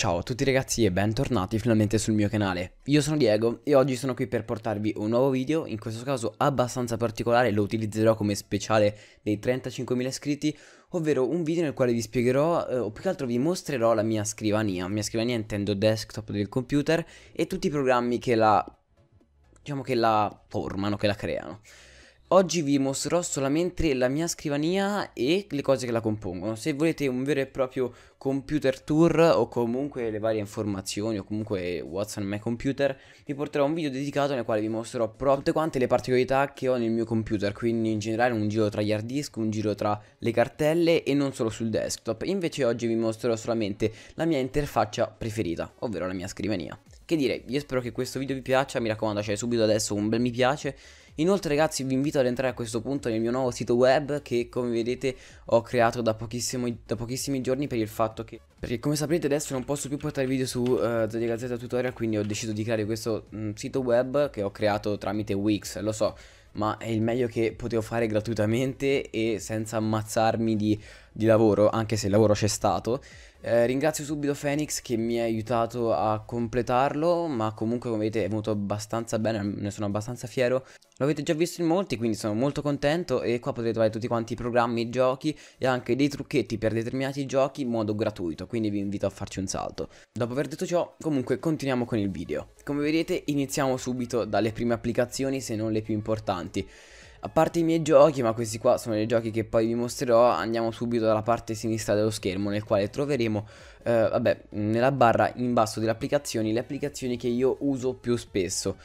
Ciao a tutti ragazzi e bentornati finalmente sul mio canale. Io sono Diego e oggi sono qui per portarvi un nuovo video, in questo caso abbastanza particolare, lo utilizzerò come speciale dei 35.000 iscritti, ovvero un video nel quale vi spiegherò eh, o più che altro vi mostrerò la mia scrivania, mia scrivania intendo desktop del computer e tutti i programmi che la diciamo che la formano, che la creano. Oggi vi mostrerò solamente la mia scrivania e le cose che la compongono. Se volete un vero e proprio computer tour o comunque le varie informazioni o comunque What's on my computer, vi porterò un video dedicato nel quale vi mostrerò proprio tutte quante le particolarità che ho nel mio computer, quindi in generale un giro tra gli hard disk, un giro tra le cartelle e non solo sul desktop. Invece oggi vi mostrerò solamente la mia interfaccia preferita, ovvero la mia scrivania. Che dire, io spero che questo video vi piaccia, mi raccomando c'è subito adesso un bel mi piace. Inoltre ragazzi vi invito ad entrare a questo punto nel mio nuovo sito web che come vedete ho creato da, da pochissimi giorni per il fatto che... Perché come saprete adesso non posso più portare video su uh, Zodiac Gazzetta Tutorial quindi ho deciso di creare questo mh, mm, sito web che ho creato tramite Wix, lo so ma è il meglio che potevo fare gratuitamente e senza ammazzarmi di, di lavoro, anche se il lavoro c'è stato. Eh, ringrazio subito Phoenix che mi ha aiutato a completarlo, ma comunque come vedete è venuto abbastanza bene, ne sono abbastanza fiero. Lo avete già visto in molti, quindi sono molto contento e qua potete trovare tutti quanti i programmi, i giochi e anche dei trucchetti per determinati giochi in modo gratuito, quindi vi invito a farci un salto. Dopo aver detto ciò, comunque continuiamo con il video. Come vedete iniziamo subito dalle prime applicazioni se non le più importanti. A parte i miei giochi, ma questi qua sono i giochi che poi vi mostrerò, andiamo subito dalla parte sinistra dello schermo nel quale troveremo, eh, vabbè, nella barra in basso delle applicazioni, le applicazioni che io uso più spesso.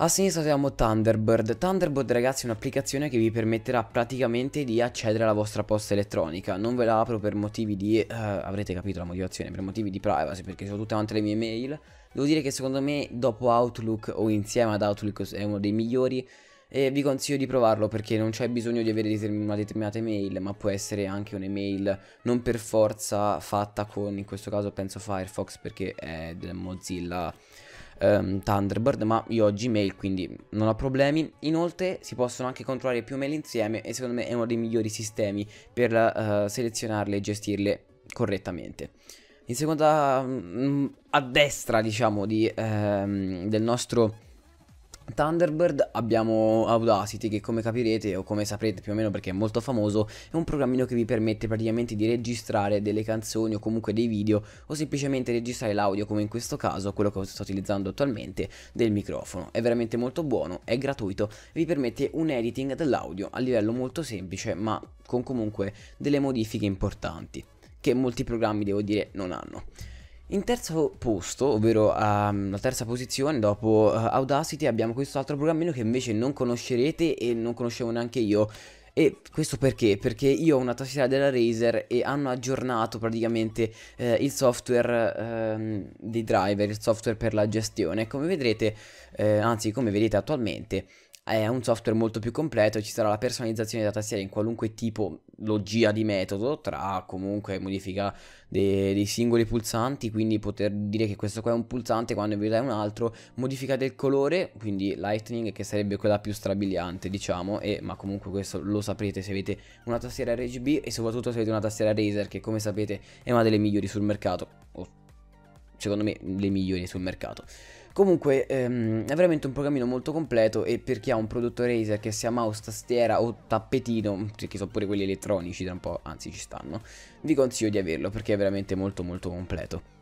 A sinistra abbiamo Thunderbird. Thunderbird ragazzi è un'applicazione che vi permetterà praticamente di accedere alla vostra posta elettronica. Non ve la apro per motivi di... Uh, avrete capito la motivazione, per motivi di privacy perché sono tutte quante le mie mail. Devo dire che secondo me dopo Outlook o insieme ad Outlook è uno dei migliori e vi consiglio di provarlo perché non c'è bisogno di avere una determinata email, ma può essere anche un'email non per forza fatta con, in questo caso penso Firefox perché è del Mozilla ehm, Thunderbird, ma io ho Gmail quindi non ho problemi. Inoltre si possono anche controllare più mail insieme e secondo me è uno dei migliori sistemi per eh, selezionarle e gestirle correttamente. In seconda, mm, a destra diciamo di, ehm, del nostro Thunderbird abbiamo Audacity che come capirete o come saprete più o meno perché è molto famoso è un programmino che vi permette praticamente di registrare delle canzoni o comunque dei video o semplicemente registrare l'audio come in questo caso quello che sto utilizzando attualmente del microfono è veramente molto buono è gratuito e vi permette un editing dell'audio a livello molto semplice ma con comunque delle modifiche importanti che molti programmi devo dire non hanno in terzo posto, ovvero um, la terza posizione dopo uh, Audacity abbiamo questo altro programmino che invece non conoscerete e non conoscevo neanche io e questo perché? Perché io ho una tastiera della Razer e hanno aggiornato praticamente eh, il software ehm, dei driver, il software per la gestione. Come vedrete, eh, anzi come vedete attualmente, è un software molto più completo, ci sarà la personalizzazione della tastiera in qualunque tipo logia di metodo, tra comunque modifica dei, dei, singoli pulsanti, quindi poter dire che questo qua è un pulsante quando in verità è un altro, modifica del colore, quindi Lightning che sarebbe quella più strabiliante diciamo, e, ma comunque questo lo saprete se avete una tastiera RGB e soprattutto se avete una tastiera Razer che come sapete è una delle migliori sul mercato, o secondo me le migliori sul mercato. Comunque ehm, è veramente un programmino molto completo e per chi ha un prodotto Razer che sia mouse, tastiera o tappetino, che sono pure quelli elettronici da un po', anzi ci stanno, vi consiglio di averlo perché è veramente molto molto completo.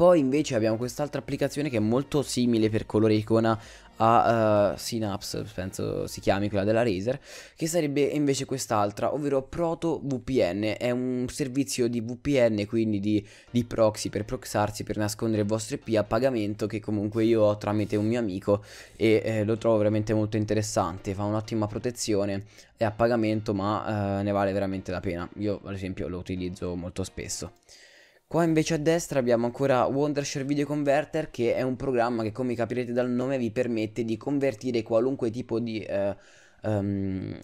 Poi invece abbiamo quest'altra applicazione che è molto simile per colore icona a uh, Synapse, penso si chiami quella della Razer, che sarebbe invece quest'altra, ovvero Proto VPN, è un servizio di VPN, quindi di, di, proxy per proxarsi, per nascondere il vostro IP a pagamento che comunque io ho tramite un mio amico e eh, lo trovo veramente molto interessante, fa un'ottima protezione, è a pagamento ma eh, ne vale veramente la pena, io ad esempio lo utilizzo molto spesso. Qua invece a destra abbiamo ancora Wondershare Video Converter che è un programma che come capirete dal nome vi permette di convertire qualunque tipo di eh, um,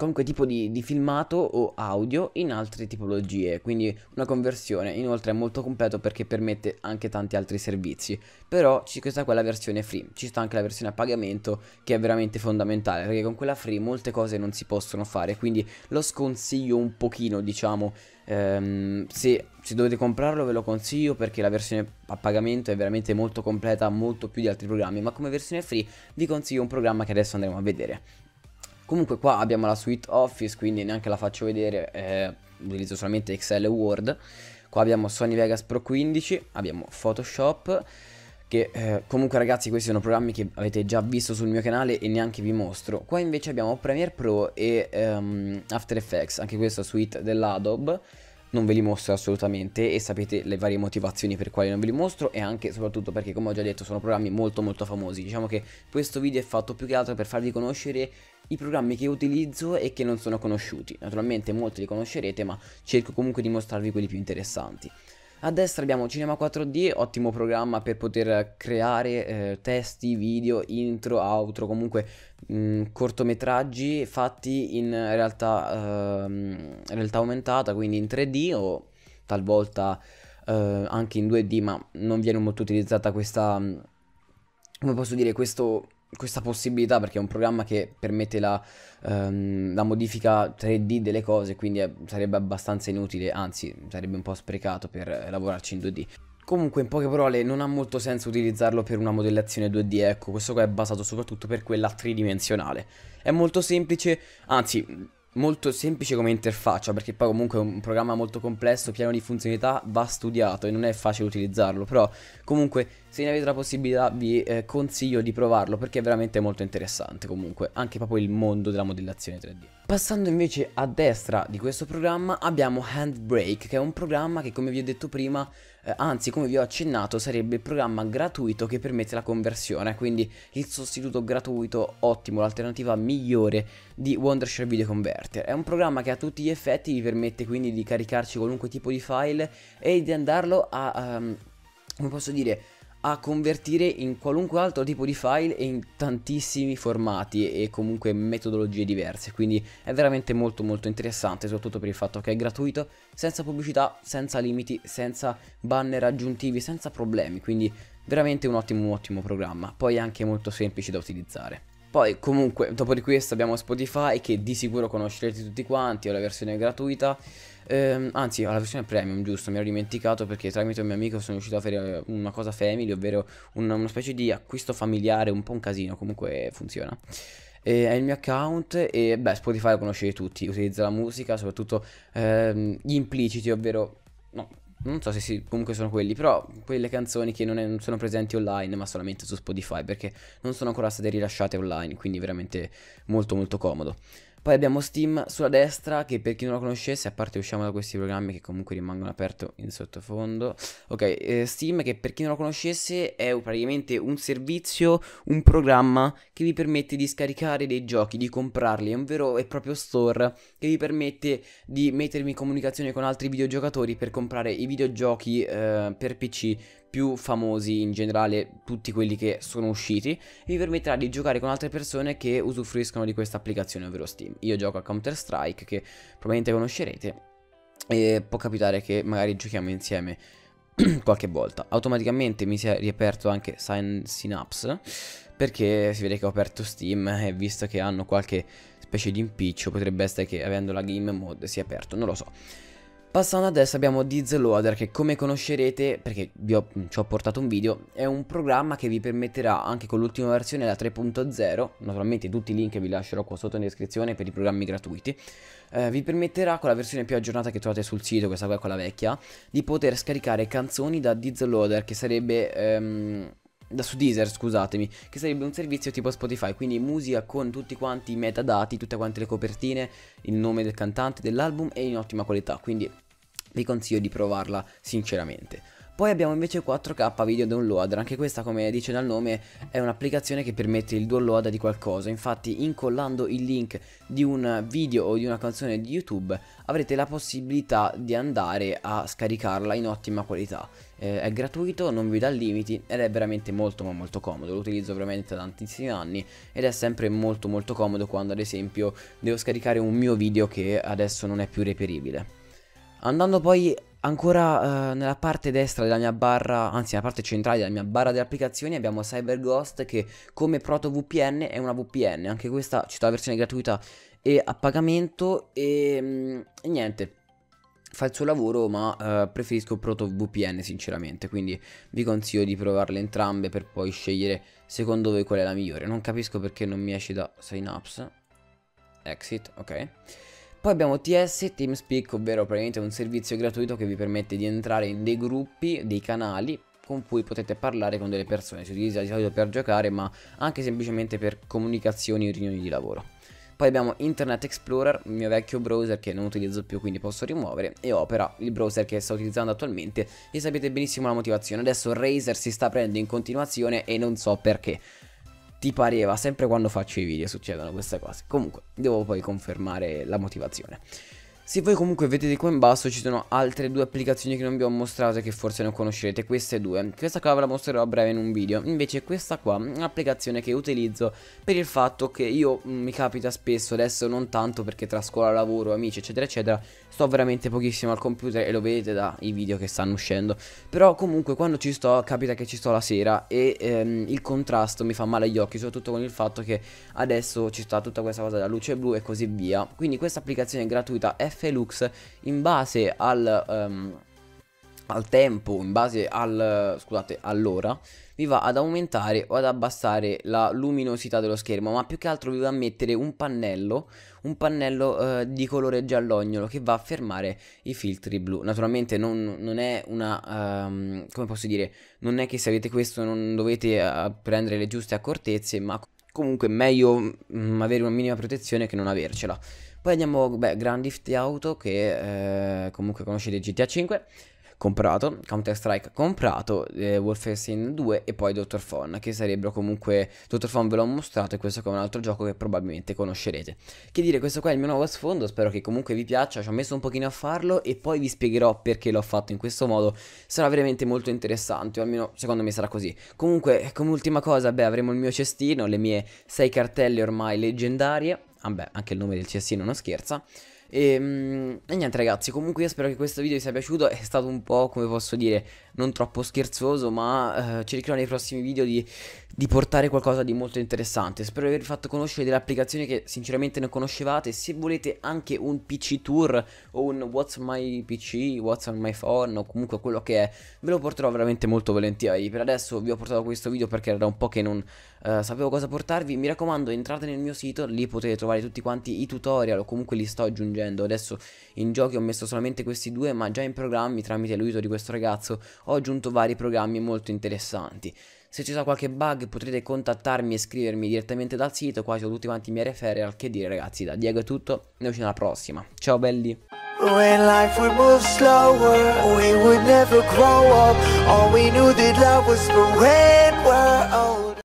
qualunque tipo di, di, filmato o audio in altre tipologie, quindi una conversione. Inoltre è molto completo perché permette anche tanti altri servizi, però ci, questa qua è la versione free, ci sta anche la versione a pagamento che è veramente fondamentale perché con quella free molte cose non si possono fare, quindi lo sconsiglio un pochino diciamo, ehm, se, se dovete comprarlo ve lo consiglio perché la versione a pagamento è veramente molto completa, molto più di altri programmi, ma come versione free vi consiglio un programma che adesso andremo a vedere. Comunque qua abbiamo la suite Office, quindi neanche la faccio vedere, eh, utilizzo solamente Excel e Word. Qua abbiamo Sony Vegas Pro 15, abbiamo Photoshop, che eh, comunque ragazzi questi sono programmi che avete già visto sul mio canale e neanche vi mostro. Qua invece abbiamo Premiere Pro e ehm, After Effects, anche questa suite dell'Adobe. Non ve li mostro assolutamente e sapete le varie motivazioni per quali non ve li mostro e anche e soprattutto perché come ho già detto sono programmi molto molto famosi. Diciamo che questo video è fatto più che altro per farvi conoscere i programmi che utilizzo e che non sono conosciuti. Naturalmente molti li conoscerete, ma cerco comunque di mostrarvi quelli più interessanti. A destra abbiamo Cinema 4D, ottimo programma per poter creare eh, testi, video, intro, outro, comunque mh, mm, cortometraggi fatti in realtà, eh, realtà, aumentata, quindi in 3D o talvolta eh, anche in 2D, ma non viene molto utilizzata questa, mm, come posso dire, questo questa possibilità perché è un programma che permette la, um, la modifica 3D delle cose, quindi è, sarebbe abbastanza inutile, anzi sarebbe un po' sprecato per lavorarci in 2D. Comunque in poche parole non ha molto senso utilizzarlo per una modellazione 2D, ecco, questo qua è basato soprattutto per quella tridimensionale. È molto semplice, anzi molto semplice come interfaccia, perché poi comunque è un programma molto complesso, pieno di funzionalità, va studiato e non è facile utilizzarlo, però comunque se ne avete la possibilità vi eh, consiglio di provarlo perché è veramente molto interessante comunque, anche proprio il mondo della modellazione 3D. Passando invece a destra di questo programma abbiamo Handbrake che è un programma che come vi ho detto prima, eh, anzi come vi ho accennato sarebbe il programma gratuito che permette la conversione, quindi il sostituto gratuito ottimo, l'alternativa migliore di Wondershare Video Converter. È un programma che a tutti gli effetti vi permette quindi di caricarci qualunque tipo di file e di andarlo a... Um, come posso dire, a convertire in qualunque altro tipo di file e in tantissimi formati e comunque metodologie diverse quindi è veramente molto molto interessante soprattutto per il fatto che è gratuito senza pubblicità senza limiti senza banner aggiuntivi senza problemi quindi veramente un ottimo un ottimo programma poi è anche molto semplice da utilizzare poi comunque dopo di questo abbiamo Spotify che di sicuro conoscerete tutti quanti, è la versione gratuita ehm, anzi alla versione premium giusto mi ero dimenticato perché tramite un mio amico sono riuscito a fare eh, una cosa family ovvero una, una specie di acquisto familiare un po' un casino comunque funziona eh, è il mio account e beh Spotify lo conoscete tutti utilizza la musica soprattutto ehm, gli impliciti ovvero no non so se sì, comunque sono quelli, però quelle canzoni che non, è, non, sono presenti online ma solamente su Spotify perché non sono ancora state rilasciate online, quindi veramente molto molto comodo. Poi abbiamo Steam sulla destra che per chi non lo conoscesse, a parte usciamo da questi programmi che comunque rimangono aperti in sottofondo. Ok, eh, Steam che per chi non lo conoscesse è praticamente un servizio, un programma che vi permette di scaricare dei giochi, di comprarli, è un vero e proprio store che vi permette di mettermi in comunicazione con altri videogiocatori per comprare i videogiochi eh, per PC più famosi in generale, tutti quelli che sono usciti, e vi permetterà di giocare con altre persone che usufruiscono di questa applicazione, ovvero Steam. Io gioco a Counter Strike, che probabilmente conoscerete, e può capitare che magari giochiamo insieme qualche volta. Automaticamente mi si è riaperto anche Sign Synapse, perché si vede che ho aperto Steam e visto che hanno qualche specie di impiccio, potrebbe essere che avendo la game mode si è aperto, non lo so. Passando adesso abbiamo DizzLoader che come conoscerete, perché vi ho, ci ho portato un video, è un programma che vi permetterà anche con l'ultima versione, la 3.0, naturalmente tutti i link vi lascerò qua sotto in descrizione per i programmi gratuiti, eh, vi permetterà con la versione più aggiornata che trovate sul sito, questa qua è quella vecchia, di poter scaricare canzoni da DizzLoader che sarebbe... Ehm, da su Deezer, scusatemi, che sarebbe un servizio tipo Spotify, quindi musica con tutti quanti i metadati, tutte quante le copertine, il nome del cantante, dell'album e in ottima qualità, quindi vi consiglio di provarla sinceramente. Poi abbiamo invece 4K Video Downloader, anche questa come dice dal nome è un'applicazione che permette il download di qualcosa, infatti incollando il link di un video o di una canzone di YouTube avrete la possibilità di andare a scaricarla in ottima qualità. Eh, è gratuito, non vi dà limiti ed è veramente molto ma molto comodo, lo utilizzo veramente da tantissimi anni ed è sempre molto molto comodo quando ad esempio devo scaricare un mio video che adesso non è più reperibile. Andando poi Ancora eh, nella parte destra della mia barra, anzi nella parte centrale della mia barra delle applicazioni abbiamo CyberGhost che come ProtoVPN è una VPN, anche questa c'è la versione gratuita e a pagamento e, mm, e niente, fa il suo lavoro ma eh, preferisco ProtoVPN sinceramente, quindi vi consiglio di provarle entrambe per poi scegliere secondo voi qual è la migliore. Non capisco perché non mi esce da Synapse, Exit, ok. Poi abbiamo TS TeamSpeak, ovvero praticamente un servizio gratuito che vi permette di entrare in dei gruppi, dei canali con cui potete parlare con delle persone. Si utilizza di solito per giocare, ma anche semplicemente per comunicazioni e riunioni di lavoro. Poi abbiamo Internet Explorer, il mio vecchio browser che non utilizzo più quindi posso rimuovere E Opera, il browser che sto utilizzando attualmente E sapete benissimo la motivazione Adesso Razer si sta prendendo in continuazione e non so perché ti pareva, sempre quando faccio i video succedono queste cose. Comunque, devo poi confermare la motivazione. Se voi comunque vedete qua in basso ci sono altre due applicazioni che non vi ho mostrato e che forse non conoscerete, queste due. Questa qua ve la mostrerò a breve in un video, invece questa qua è un'applicazione che utilizzo per il fatto che io mm, mi capita spesso, adesso non tanto perché tra scuola, lavoro, amici eccetera eccetera, sto veramente pochissimo al computer e lo vedete dai video che stanno uscendo. Però comunque quando ci sto capita che ci sto la sera e ehm, il contrasto mi fa male agli occhi, soprattutto con il fatto che adesso ci sta tutta questa cosa della luce blu e così via. Quindi questa applicazione gratuita FLux in base al... Ehm, al tempo, in base al... scusate, all'ora vi va ad aumentare o ad abbassare la luminosità dello schermo, ma più che altro vi va a mettere un pannello, un pannello eh, di colore giallognolo che va a fermare i filtri blu. Naturalmente non, non è una, um, come posso dire, non è che se avete questo non dovete uh, prendere le giuste accortezze, ma comunque meglio mh, mm, avere una minima protezione che non avercela. Poi andiamo, beh, Grand Theft Auto che eh, comunque conoscete GTA 5 comprato, Counter-Strike comprato, eh, Wolfenstein 2 e poi Dr. Fawn, che sarebbero comunque... Dr. Fawn ve l'ho mostrato e questo è un altro gioco che probabilmente conoscerete. Che dire, questo qua è il mio nuovo sfondo, spero che comunque vi piaccia, ci ho messo un pochino a farlo e poi vi spiegherò perché l'ho fatto in questo modo. Sarà veramente molto interessante, o almeno secondo me sarà così. Comunque, come ultima cosa, beh, avremo il mio cestino, le mie 6 cartelle ormai leggendarie. Vabbè, ah, anche il nome del cestino non scherza. E, ehm, e niente ragazzi, comunque io spero che questo video vi sia piaciuto, è stato un po' come posso dire non troppo scherzoso, ma eh, cercherò nei prossimi video di, di, portare qualcosa di molto interessante. Spero di avervi fatto conoscere delle applicazioni che sinceramente non conoscevate. Se volete anche un PC tour o un What's My PC, What's on My Phone o comunque quello che è, ve lo porterò veramente molto volentieri. Per adesso vi ho portato questo video perché era da un po' che non eh, sapevo cosa portarvi. Mi raccomando, entrate nel mio sito, lì potete trovare tutti quanti i tutorial o comunque li sto aggiungendo. Adesso in giochi ho messo solamente questi due, ma già in programmi tramite l'aiuto di questo ragazzo ho aggiunto vari programmi molto interessanti. Se ci sarà qualche bug potrete contattarmi e scrivermi direttamente dal sito, quasi tutti quanti i miei referral, che dire ragazzi, da Diego è tutto, ne usciamo alla prossima. Ciao belli! When life would move slower, we would never grow up. All we knew that love was for when we're old.